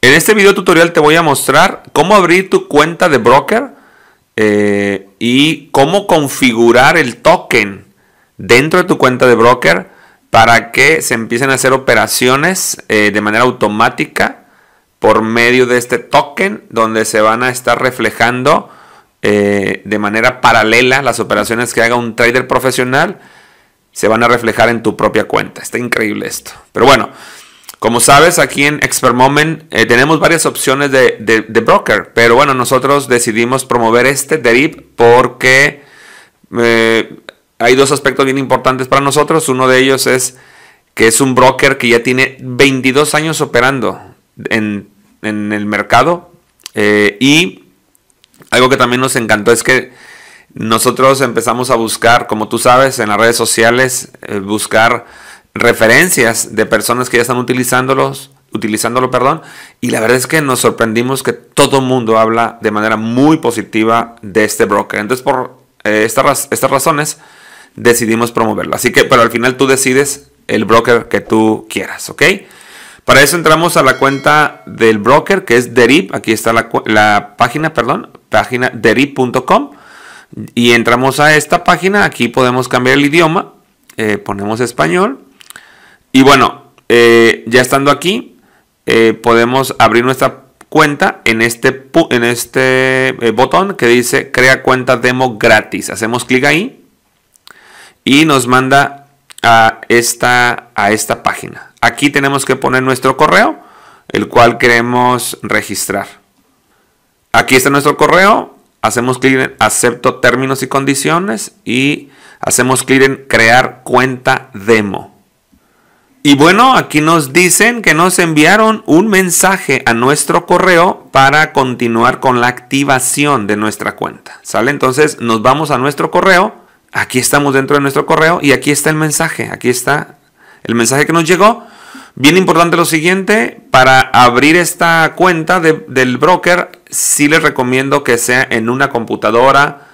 En este video tutorial te voy a mostrar cómo abrir tu cuenta de broker eh, y cómo configurar el token dentro de tu cuenta de broker para que se empiecen a hacer operaciones eh, de manera automática por medio de este token donde se van a estar reflejando eh, de manera paralela las operaciones que haga un trader profesional se van a reflejar en tu propia cuenta. Está increíble esto. Pero bueno, como sabes, aquí en Expert Moment eh, tenemos varias opciones de, broker, pero bueno, nosotros decidimos promover este Derib porque eh, hay dos aspectos bien importantes para nosotros. Uno de ellos es que es un broker que ya tiene 22 años operando en, el mercado eh, y algo que también nos encantó es que nosotros empezamos a buscar, como tú sabes, en las redes sociales, buscar referencias de personas que ya están utilizándolos, utilizándolo, perdón, y la verdad es que nos sorprendimos que todo mundo habla de manera muy positiva de este broker. Entonces, por eh, estas, estas razones, decidimos promoverlo. Así que, pero al final tú decides el broker que tú quieras, ¿ok? Para eso entramos a la cuenta del broker que es Derip. Aquí está la, página, perdón, página derip.com. Y entramos a esta página. Aquí podemos cambiar el idioma. Eh, ponemos español. Y bueno, eh, ya estando aquí, eh, podemos abrir nuestra cuenta en este, en este eh, botón que dice crea cuenta demo gratis. Hacemos clic ahí y nos manda a esta, a esta página. Aquí tenemos que poner nuestro correo, el cual queremos registrar. Aquí está nuestro correo. Hacemos clic en acepto términos y condiciones y hacemos clic en crear cuenta demo. Y bueno, aquí nos dicen que nos enviaron un mensaje a nuestro correo para continuar con la activación de nuestra cuenta. ¿Sale? Entonces nos vamos a nuestro correo. Aquí estamos dentro de nuestro correo y aquí está el mensaje. Aquí está el mensaje que nos llegó. Bien importante lo siguiente, para abrir esta cuenta del broker, sí les recomiendo que sea en una computadora,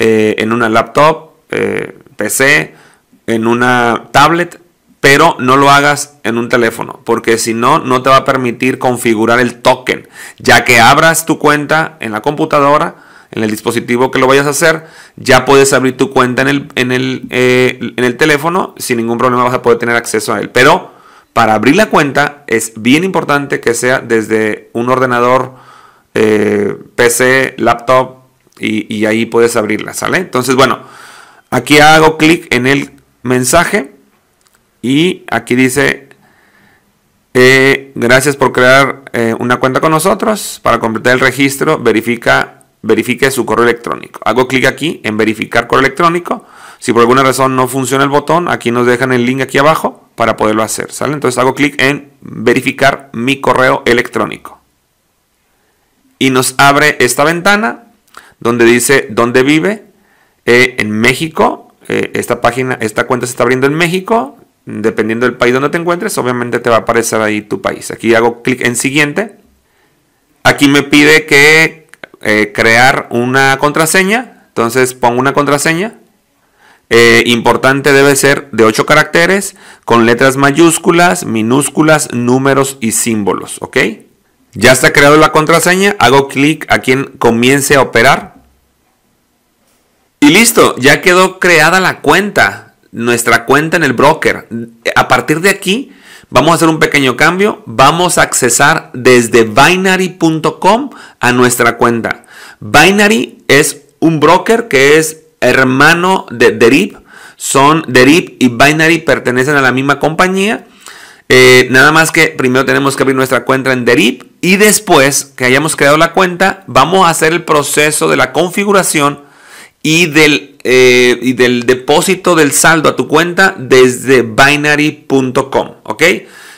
eh, en una laptop, eh, PC, en una tablet pero no lo hagas en un teléfono, porque si no, no te va a permitir configurar el token, ya que abras tu cuenta en la computadora, en el dispositivo que lo vayas a hacer, ya puedes abrir tu cuenta en el, eh, teléfono, sin ningún problema vas a poder tener acceso a él. Pero para abrir la cuenta es bien importante que sea desde un ordenador, eh, PC, laptop, y, y ahí puedes abrirla, ¿sale? Entonces, bueno, aquí hago clic en el mensaje y aquí dice, eh, gracias por crear eh, una cuenta con nosotros. Para completar el registro, verifica, verifique su correo electrónico. Hago clic aquí en verificar correo electrónico. Si por alguna razón no funciona el botón, aquí nos dejan el link aquí abajo para poderlo hacer. Entonces hago clic en verificar mi correo electrónico. Y nos abre esta ventana donde dice dónde vive. Eh, en México, esta página, esta cuenta se está abriendo en México. Dependiendo del país donde te encuentres, obviamente te va a aparecer ahí tu país. Aquí hago clic en siguiente. Aquí me pide que eh, crear una contraseña. Entonces pongo una contraseña. Eh, importante debe ser de 8 caracteres con letras mayúsculas, minúsculas, números y símbolos. ¿Ok? Ya está creada la contraseña. Hago clic aquí en comience a operar. Y listo, ya quedó creada la cuenta nuestra cuenta en el broker. A partir de aquí vamos a hacer un pequeño cambio. Vamos a accesar desde binary.com a nuestra cuenta. Binary es un broker que es hermano de Derib. Son Derib y Binary pertenecen a la misma compañía. Eh, nada más que primero tenemos que abrir nuestra cuenta en Derib y después que hayamos creado la cuenta, vamos a hacer el proceso de la configuración y del, eh, del depósito del saldo a tu cuenta desde binary.com, ¿ok?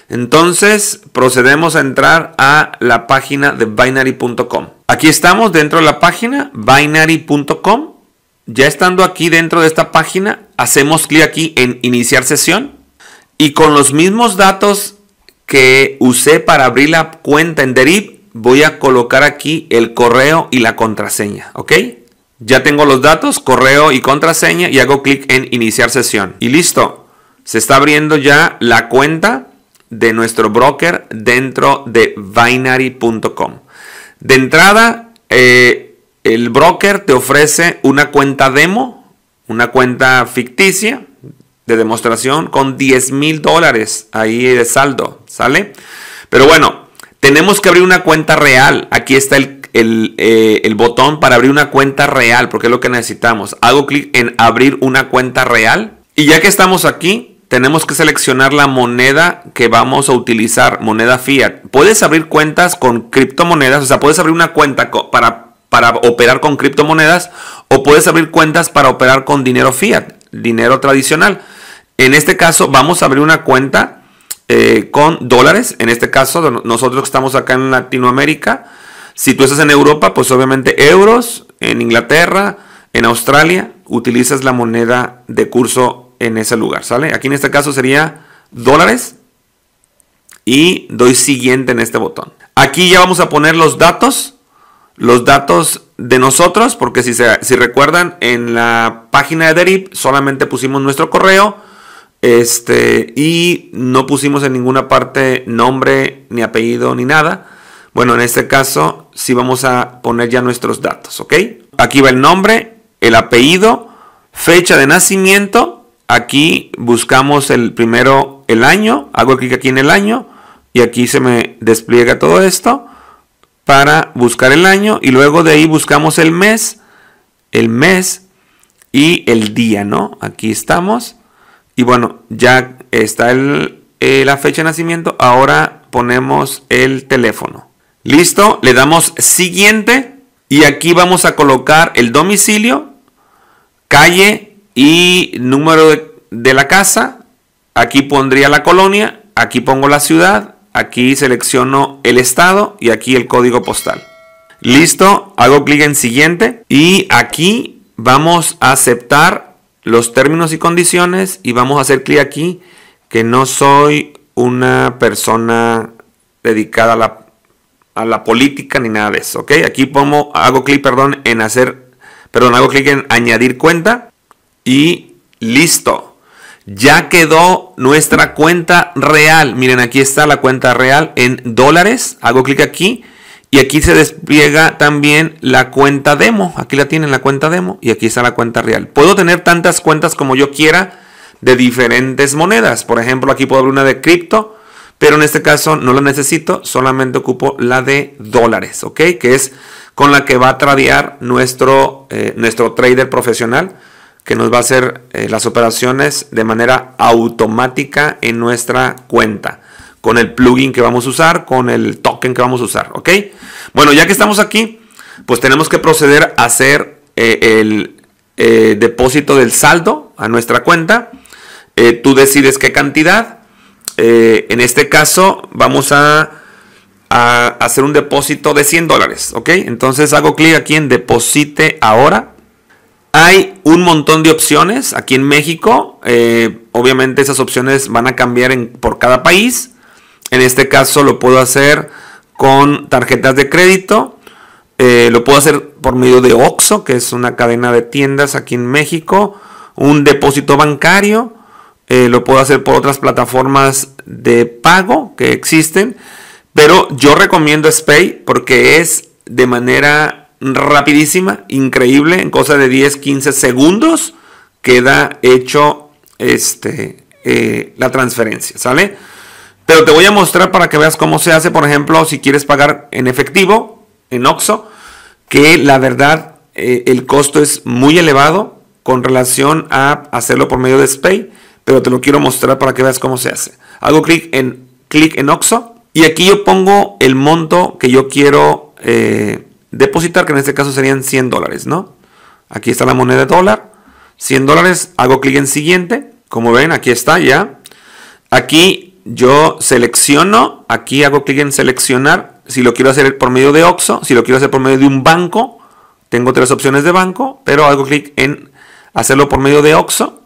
Entonces procedemos a entrar a la página de binary.com. Aquí estamos dentro de la página binary.com. Ya estando aquí dentro de esta página, hacemos clic aquí en iniciar sesión y con los mismos datos que usé para abrir la cuenta en Deriv voy a colocar aquí el correo y la contraseña, ¿ok? Ya tengo los datos, correo y contraseña y hago clic en iniciar sesión. Y listo, se está abriendo ya la cuenta de nuestro broker dentro de binary.com. De entrada, eh, el broker te ofrece una cuenta demo, una cuenta ficticia de demostración con 10 mil dólares ahí de saldo, ¿sale? Pero bueno, tenemos que abrir una cuenta real. Aquí está el eh, el, botón para abrir una cuenta real, porque es lo que necesitamos. Hago clic en abrir una cuenta real. Y ya que estamos aquí, tenemos que seleccionar la moneda que vamos a utilizar, moneda fiat. Puedes abrir cuentas con criptomonedas, o sea, puedes abrir una cuenta para, para operar con criptomonedas o puedes abrir cuentas para operar con dinero fiat, dinero tradicional. En este caso, vamos a abrir una cuenta eh, con dólares. En este caso, nosotros estamos acá en Latinoamérica. Si tú estás en Europa, pues obviamente euros, en Inglaterra, en Australia, utilizas la moneda de curso en ese lugar, ¿sale? Aquí en este caso sería dólares y doy siguiente en este botón. Aquí ya vamos a poner los datos, los datos de nosotros, porque si, si recuerdan, en la página de Derip solamente pusimos nuestro correo, este, y no pusimos en ninguna parte nombre, ni apellido, ni nada. Bueno, en este caso sí vamos a poner ya nuestros datos, ¿ok? Aquí va el nombre, el apellido, fecha de nacimiento. Aquí buscamos el primero, el año. Hago clic aquí en el año y aquí se me despliega todo esto para buscar el año y luego de ahí buscamos el mes, el mes y el día, ¿no? Aquí estamos. Y bueno, ya está eh, la fecha de nacimiento. Ahora ponemos el teléfono. Listo, le damos siguiente y aquí vamos a colocar el domicilio, calle y número de, la casa. Aquí pondría la colonia, aquí pongo la ciudad, aquí selecciono el estado y aquí el código postal. Listo, hago clic en siguiente y aquí vamos a aceptar los términos y condiciones y vamos a hacer clic aquí que no soy una persona dedicada a la la política ni nada de eso, ¿ok? Aquí pongo, hago clic, perdón, en hacer, perdón, hago clic en añadir cuenta y listo. Ya quedó nuestra cuenta real. Miren, aquí está la cuenta real en dólares. Hago clic aquí y aquí se despliega también la cuenta demo. Aquí la tienen la cuenta demo y aquí está la cuenta real. Puedo tener tantas cuentas como yo quiera de diferentes monedas. Por ejemplo, aquí puedo abrir una de cripto pero en este caso no la necesito, solamente ocupo la de dólares, ¿ok? Que es con la que va a tradear nuestro, eh, nuestro trader profesional, que nos va a hacer eh, las operaciones de manera automática en nuestra cuenta, con el plugin que vamos a usar, con el token que vamos a usar, ¿ok? Bueno, ya que estamos aquí, pues tenemos que proceder a hacer eh, el depósito del saldo a nuestra cuenta. tú decides qué cantidad eh, en este caso, vamos a, hacer un depósito de 100 dólares, ¿ok? Entonces hago clic aquí en deposite ahora. Hay un montón de opciones aquí en México. Eh, obviamente esas opciones van a cambiar por cada país. En este caso lo puedo hacer con tarjetas de crédito. Eh, lo puedo hacer por medio de OXO, que es una cadena de tiendas aquí en México. Un depósito bancario eh, lo puedo hacer por otras plataformas de pago que existen, pero yo recomiendo Spay porque es de manera rapidísima, increíble, en cosa de 10, 15 segundos queda hecho este, eh, la transferencia, ¿sale? Pero te voy a mostrar para que veas cómo se hace, por ejemplo, si quieres pagar en efectivo, en OXO, que la verdad eh, el costo es muy elevado con relación a hacerlo por medio de Spay pero te lo quiero mostrar para que veas cómo se hace. Hago clic en, clic en OXO y aquí yo pongo el monto que yo quiero eh, depositar, que en este caso serían 100 dólares, ¿no? Aquí está la moneda de dólar, 100 dólares, hago clic en siguiente, como ven, aquí está ya. Aquí yo selecciono, aquí hago clic en seleccionar, si lo quiero hacer por medio de OXO, si lo quiero hacer por medio de un banco, tengo tres opciones de banco, pero hago clic en hacerlo por medio de OXO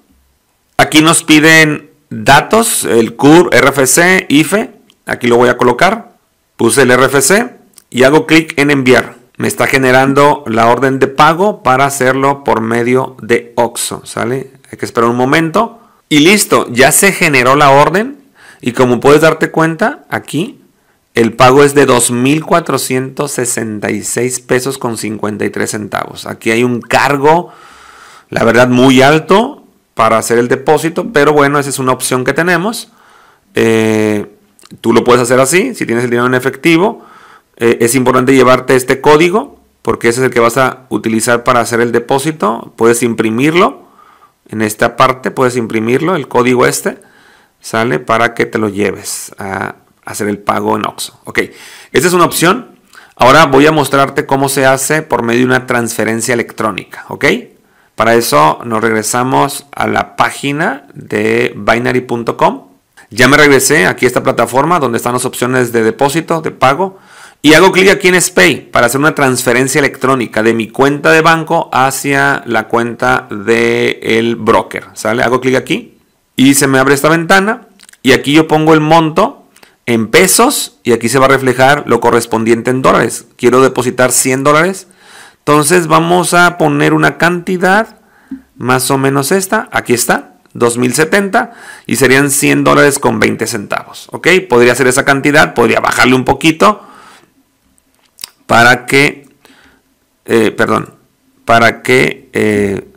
Aquí nos piden datos, el CUR, RFC, IFE. Aquí lo voy a colocar. Puse el RFC y hago clic en enviar. Me está generando la orden de pago para hacerlo por medio de OXO. ¿Sale? Hay que esperar un momento. Y listo, ya se generó la orden. Y como puedes darte cuenta, aquí el pago es de 2.466 pesos con 53 centavos. Aquí hay un cargo, la verdad, muy alto para hacer el depósito, pero bueno, esa es una opción que tenemos. Eh, tú lo puedes hacer así, si tienes el dinero en efectivo, eh, es importante llevarte este código, porque ese es el que vas a utilizar para hacer el depósito, puedes imprimirlo, en esta parte puedes imprimirlo, el código este, sale para que te lo lleves a hacer el pago en OXO. Ok, esta es una opción. Ahora voy a mostrarte cómo se hace por medio de una transferencia electrónica, ¿ok? Para eso nos regresamos a la página de binary.com. Ya me regresé aquí a esta plataforma donde están las opciones de depósito, de pago. Y hago clic aquí en SPAY para hacer una transferencia electrónica de mi cuenta de banco hacia la cuenta del el broker. ¿Sale? Hago clic aquí y se me abre esta ventana. Y aquí yo pongo el monto en pesos y aquí se va a reflejar lo correspondiente en dólares. Quiero depositar 100 dólares entonces vamos a poner una cantidad más o menos esta. Aquí está. 2070 y serían 100 dólares con 20 centavos. ¿Ok? Podría ser esa cantidad. Podría bajarle un poquito para que, eh, perdón, para que eh,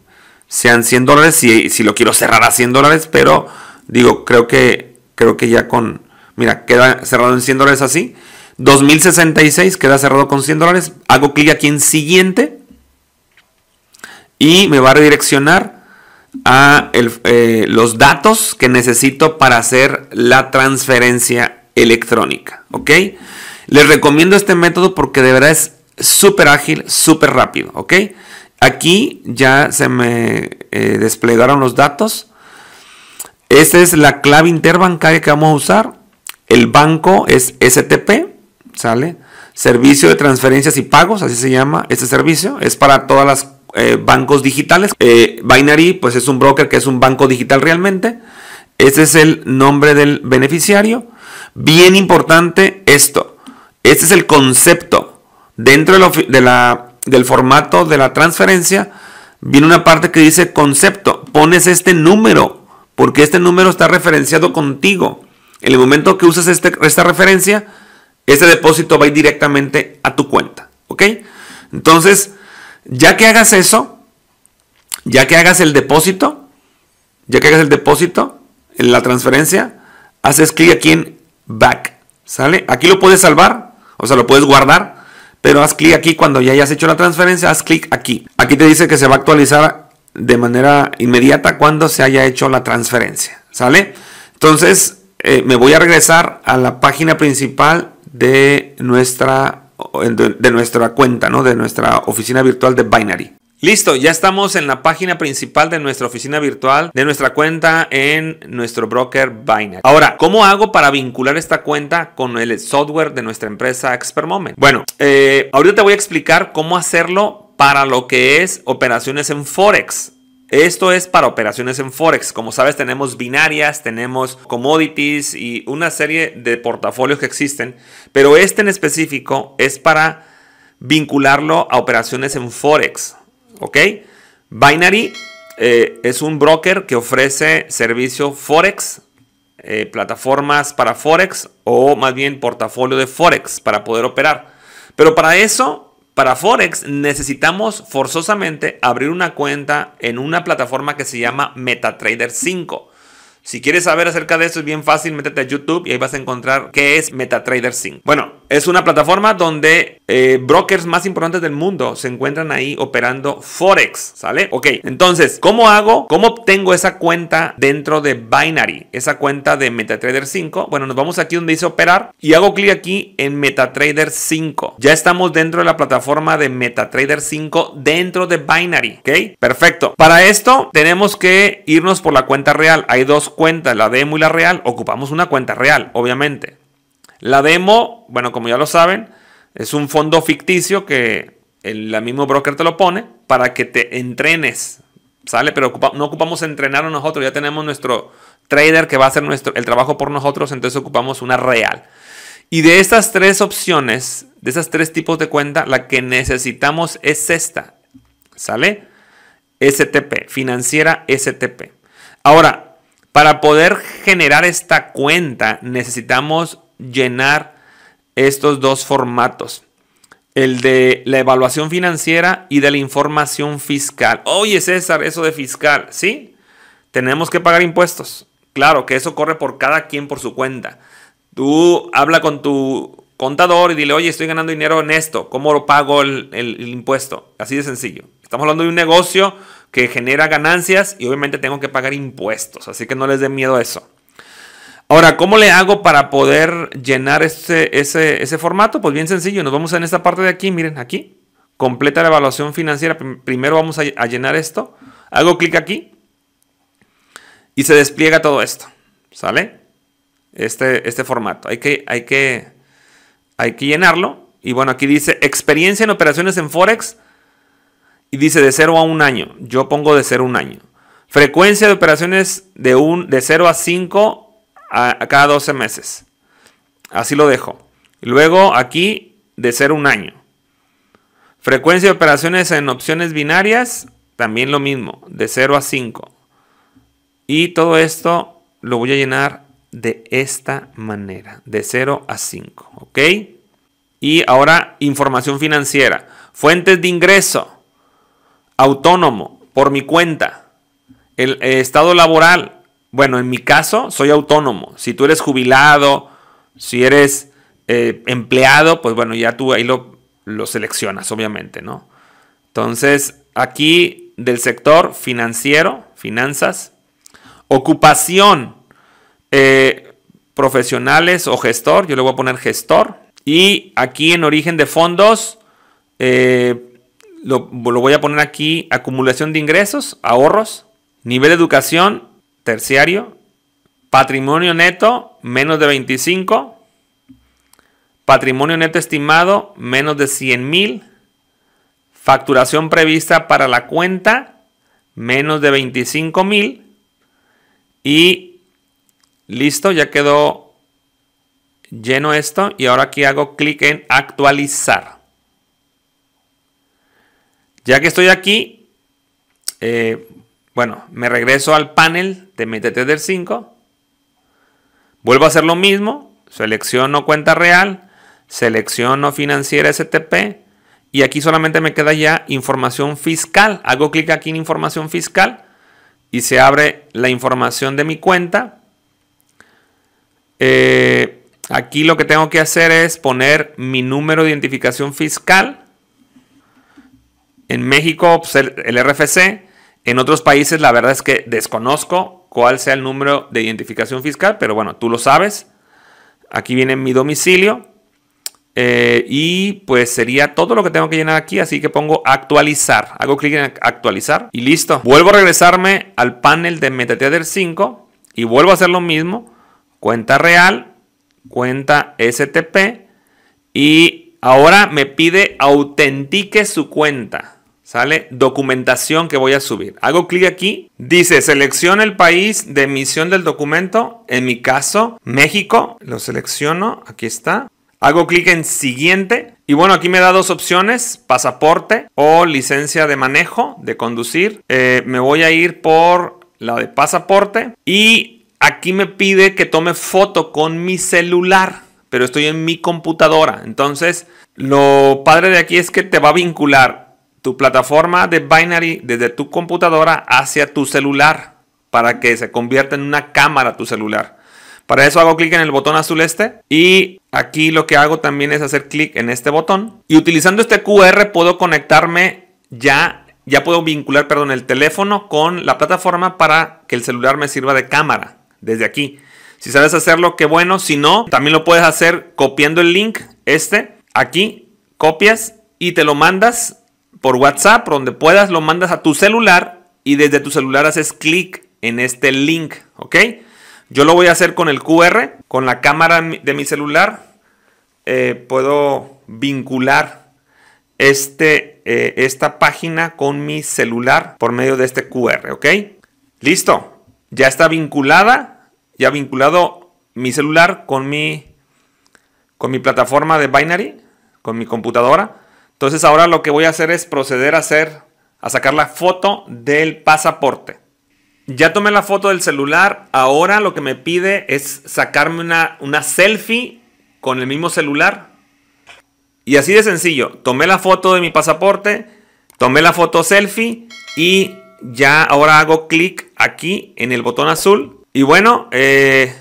sean 100 dólares, si, si, lo quiero cerrar a 100 dólares, pero digo, creo que, creo que ya con, mira, queda cerrado en 100 dólares así, 2066 queda cerrado con 100 dólares. Hago clic aquí en siguiente y me va a redireccionar a eh, los datos que necesito para hacer la transferencia electrónica. ¿Ok? Les recomiendo este método porque de verdad es súper ágil, súper rápido. ¿Ok? Aquí ya se me eh, desplegaron los datos. Esta es la clave interbancaria que vamos a usar. El banco es STP. ¿sale? Servicio de transferencias y pagos, así se llama este servicio. Es para todas las eh, bancos digitales. Eh, Binary, pues es un broker que es un banco digital realmente. Este es el nombre del beneficiario. Bien importante esto. Este es el concepto. Dentro de, del formato de la transferencia viene una parte que dice concepto. Pones este número porque este número está referenciado contigo. En el momento que usas este, esta referencia, ese depósito va a ir directamente a tu cuenta. ¿Ok? Entonces, ya que hagas eso, ya que hagas el depósito, ya que hagas el depósito, en la transferencia, haces clic aquí en Back. ¿Sale? Aquí lo puedes salvar, o sea, lo puedes guardar, pero haz clic aquí cuando ya hayas hecho la transferencia, haz clic aquí. Aquí te dice que se va a actualizar de manera inmediata cuando se haya hecho la transferencia. ¿Sale? Entonces, eh, me voy a regresar a la página principal de nuestra, de nuestra cuenta, ¿no? de nuestra oficina virtual de Binary. Listo, ya estamos en la página principal de nuestra oficina virtual, de nuestra cuenta en nuestro broker Binary Ahora, ¿cómo hago para vincular esta cuenta con el software de nuestra empresa Expert Moment? Bueno, eh, ahorita te voy a explicar cómo hacerlo para lo que es operaciones en Forex. Esto es para operaciones en Forex. Como sabes, tenemos binarias, tenemos commodities y una serie de portafolios que existen, pero este en específico es para vincularlo a operaciones en Forex. ¿Ok? Binary eh, es un broker que ofrece servicio Forex, eh, plataformas para Forex o más bien portafolio de Forex para poder operar. Pero para eso para Forex necesitamos forzosamente abrir una cuenta en una plataforma que se llama MetaTrader 5. Si quieres saber acerca de eso es bien fácil, métete a YouTube y ahí vas a encontrar qué es MetaTrader 5. Bueno, es una plataforma donde eh, brokers más importantes del mundo se encuentran ahí operando Forex, ¿sale? Ok, entonces, ¿cómo hago? ¿Cómo obtengo esa cuenta dentro de Binary? Esa cuenta de MetaTrader 5. Bueno, nos vamos aquí donde dice operar y hago clic aquí en MetaTrader 5. Ya estamos dentro de la plataforma de MetaTrader 5 dentro de Binary, ¿ok? Perfecto. Para esto tenemos que irnos por la cuenta real. Hay dos cuenta, la demo y la real, ocupamos una cuenta real, obviamente. La demo, bueno, como ya lo saben, es un fondo ficticio que el, mismo broker te lo pone para que te entrenes, ¿sale? Pero no ocupamos entrenar a nosotros, ya tenemos nuestro trader que va a hacer nuestro, el trabajo por nosotros, entonces ocupamos una real. Y de estas tres opciones, de esas tres tipos de cuenta, la que necesitamos es esta, ¿sale? STP, financiera STP. Ahora, para poder generar esta cuenta necesitamos llenar estos dos formatos. El de la evaluación financiera y de la información fiscal. Oye César, eso de fiscal, ¿sí? Tenemos que pagar impuestos. Claro que eso corre por cada quien por su cuenta. Tú habla con tu contador y dile, oye, estoy ganando dinero en esto, ¿cómo lo pago el, impuesto? Así de sencillo. Estamos hablando de un negocio que genera ganancias y obviamente tengo que pagar impuestos, así que no les dé miedo a eso. Ahora, ¿cómo le hago para poder llenar este, ese, ese, formato? Pues bien sencillo, nos vamos en esta parte de aquí, miren, aquí, completa la evaluación financiera, primero vamos a, llenar esto, hago clic aquí y se despliega todo esto, ¿sale? Este, este formato, hay que, hay que hay que llenarlo. Y bueno, aquí dice experiencia en operaciones en Forex. Y dice de 0 a 1 año. Yo pongo de 0 a 1 año. Frecuencia de operaciones de, un, de 0 a 5 a, cada 12 meses. Así lo dejo. Luego aquí de 0 a 1 año. Frecuencia de operaciones en opciones binarias, también lo mismo, de 0 a 5. Y todo esto lo voy a llenar de esta manera, de 0 a 5, ¿ok? Y ahora información financiera, fuentes de ingreso, autónomo, por mi cuenta, el, eh, estado laboral, bueno, en mi caso soy autónomo, si tú eres jubilado, si eres eh, empleado, pues bueno, ya tú ahí lo, lo seleccionas, obviamente, ¿no? Entonces, aquí del sector financiero, finanzas, ocupación, eh, profesionales o gestor, yo le voy a poner gestor. Y aquí en origen de fondos, eh, lo, lo voy a poner aquí acumulación de ingresos, ahorros, nivel de educación, terciario, patrimonio neto, menos de 25, patrimonio neto estimado, menos de 100 mil, facturación prevista para la cuenta, menos de 25 mil, y Listo, ya quedó lleno esto y ahora aquí hago clic en actualizar. Ya que estoy aquí, eh, bueno, me regreso al panel de MTT del 5. Vuelvo a hacer lo mismo, selecciono cuenta real, selecciono financiera STP y aquí solamente me queda ya información fiscal. Hago clic aquí en información fiscal y se abre la información de mi cuenta eh, aquí lo que tengo que hacer es poner mi número de identificación fiscal. En México, pues, el, RFC. En otros países, la verdad es que desconozco cuál sea el número de identificación fiscal, pero bueno, tú lo sabes. Aquí viene mi domicilio. Eh, y pues sería todo lo que tengo que llenar aquí, así que pongo actualizar. Hago clic en actualizar y listo. Vuelvo a regresarme al panel de MetaTrader 5 y vuelvo a hacer lo mismo cuenta real, cuenta STP y ahora me pide autentique su cuenta. Sale documentación que voy a subir. Hago clic aquí. Dice selecciona el país de emisión del documento. En mi caso, México. Lo selecciono. Aquí está. Hago clic en siguiente. Y bueno, aquí me da dos opciones, pasaporte o licencia de manejo, de conducir. Eh, me voy a ir por la de pasaporte. Y aquí me pide que tome foto con mi celular, pero estoy en mi computadora. Entonces, lo padre de aquí es que te va a vincular tu plataforma de binary desde tu computadora hacia tu celular para que se convierta en una cámara tu celular. Para eso hago clic en el botón azul este y aquí lo que hago también es hacer clic en este botón y utilizando este QR puedo conectarme ya ya puedo vincular, perdón, el teléfono con la plataforma para que el celular me sirva de cámara desde aquí. Si sabes hacerlo, qué bueno. Si no, también lo puedes hacer copiando el link este. Aquí copias y te lo mandas por WhatsApp, donde puedas, lo mandas a tu celular y desde tu celular haces clic en este link, ¿ok? Yo lo voy a hacer con el QR, con la cámara de mi celular. Eh, puedo vincular este, eh, esta página con mi celular por medio de este QR, ¿ok? Listo, ya está vinculada, ya vinculado mi celular con mi, con mi plataforma de Binary, con mi computadora. Entonces ahora lo que voy a hacer es proceder a hacer, a sacar la foto del pasaporte. Ya tomé la foto del celular, ahora lo que me pide es sacarme una, una selfie con el mismo celular. Y así de sencillo, tomé la foto de mi pasaporte, tomé la foto selfie y ya ahora hago clic aquí en el botón azul. Y bueno, eh,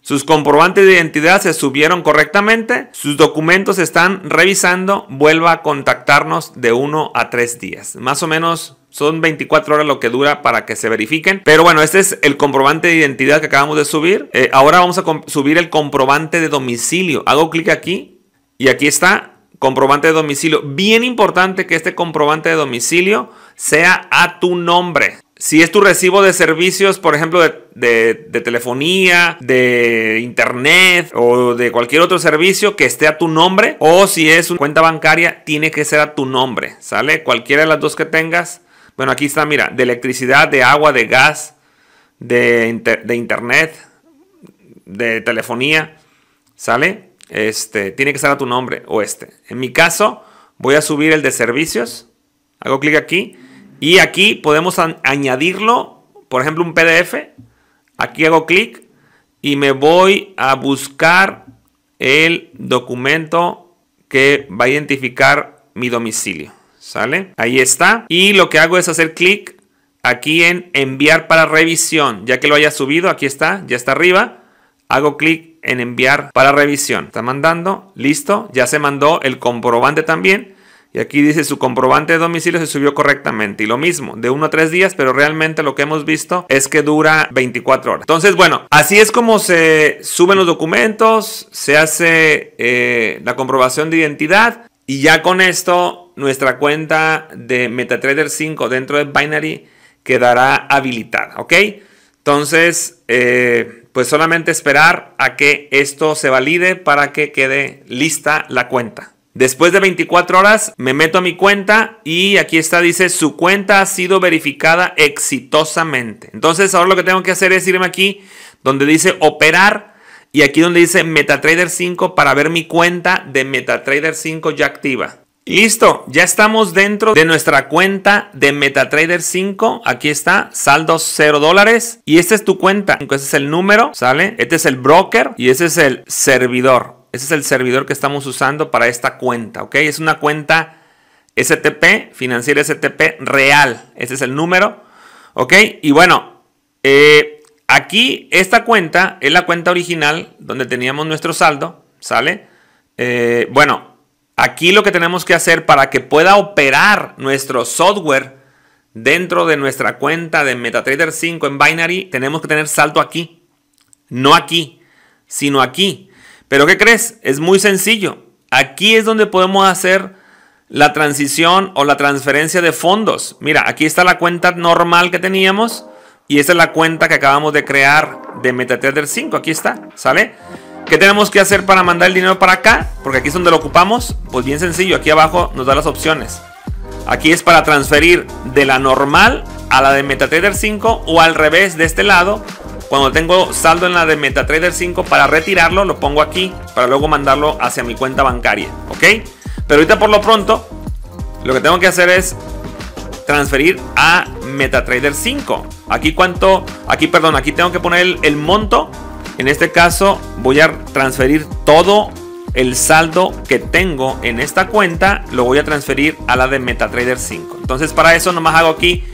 sus comprobantes de identidad se subieron correctamente. Sus documentos están revisando. Vuelva a contactarnos de 1 a 3 días. Más o menos son 24 horas lo que dura para que se verifiquen. Pero bueno, este es el comprobante de identidad que acabamos de subir. Eh, ahora vamos a subir el comprobante de domicilio. Hago clic aquí y aquí está. Comprobante de domicilio. Bien importante que este comprobante de domicilio sea a tu nombre. Si es tu recibo de servicios, por ejemplo, de, telefonía, de internet o de cualquier otro servicio que esté a tu nombre, o si es una cuenta bancaria, tiene que ser a tu nombre, ¿sale? Cualquiera de las dos que tengas. Bueno, aquí está, mira, de electricidad, de agua, de gas, de, internet, de telefonía, ¿sale? Este, tiene que ser a tu nombre o este. En mi caso, voy a subir el de servicios. Hago clic aquí y aquí podemos añadirlo, por ejemplo, un PDF. Aquí hago clic y me voy a buscar el documento que va a identificar mi domicilio. ¿Sale? Ahí está. Y lo que hago es hacer clic aquí en enviar para revisión. Ya que lo haya subido, aquí está, ya está arriba. Hago clic en enviar para revisión. Está mandando, listo, ya se mandó el comprobante también. Y aquí dice su comprobante de domicilio se subió correctamente. Y lo mismo, de 1 a 3 días, pero realmente lo que hemos visto es que dura 24 horas. Entonces, bueno, así es como se suben los documentos, se hace eh, la comprobación de identidad. Y ya con esto, nuestra cuenta de MetaTrader 5 dentro de Binary quedará habilitada, ¿ok? Entonces, eh, pues solamente esperar a que esto se valide para que quede lista la cuenta. Después de 24 horas me meto a mi cuenta y aquí está, dice, su cuenta ha sido verificada exitosamente. Entonces ahora lo que tengo que hacer es irme aquí donde dice operar y aquí donde dice MetaTrader 5 para ver mi cuenta de MetaTrader 5 ya activa. Listo, ya estamos dentro de nuestra cuenta de MetaTrader 5. Aquí está, saldo 0 dólares. Y esta es tu cuenta. Este es el número, ¿sale? Este es el broker y este es el servidor. Ese es el servidor que estamos usando para esta cuenta, ¿ok? Es una cuenta STP, financiera STP real. Ese es el número, ¿ok? Y bueno, eh, aquí esta cuenta es la cuenta original donde teníamos nuestro saldo, ¿sale? Eh, bueno, aquí lo que tenemos que hacer para que pueda operar nuestro software dentro de nuestra cuenta de MetaTrader 5 en Binary, tenemos que tener saldo aquí. No aquí, sino aquí. Pero ¿qué crees? Es muy sencillo. Aquí es donde podemos hacer la transición o la transferencia de fondos. Mira, aquí está la cuenta normal que teníamos y esta es la cuenta que acabamos de crear de MetaTrader 5. Aquí está, ¿sale? ¿Qué tenemos que hacer para mandar el dinero para acá? Porque aquí es donde lo ocupamos. Pues bien sencillo, aquí abajo nos da las opciones. Aquí es para transferir de la normal a la de MetaTrader 5 o al revés de este lado cuando tengo saldo en la de MetaTrader 5 para retirarlo, lo pongo aquí para luego mandarlo hacia mi cuenta bancaria. ¿Ok? Pero ahorita por lo pronto, lo que tengo que hacer es transferir a MetaTrader 5. Aquí cuánto, aquí perdón, aquí tengo que poner el, el monto. En este caso voy a transferir todo el saldo que tengo en esta cuenta lo voy a transferir a la de MetaTrader 5. Entonces para eso nomás hago aquí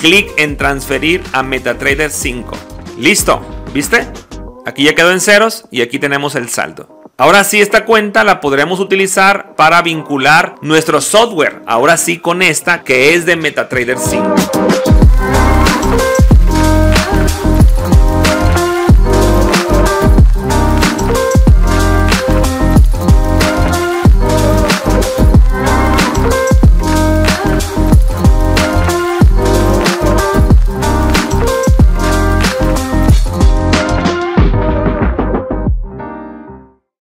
clic en transferir a MetaTrader 5. Listo, ¿viste? Aquí ya quedó en ceros y aquí tenemos el saldo. Ahora sí, esta cuenta la podremos utilizar para vincular nuestro software. Ahora sí con esta que es de MetaTrader 5.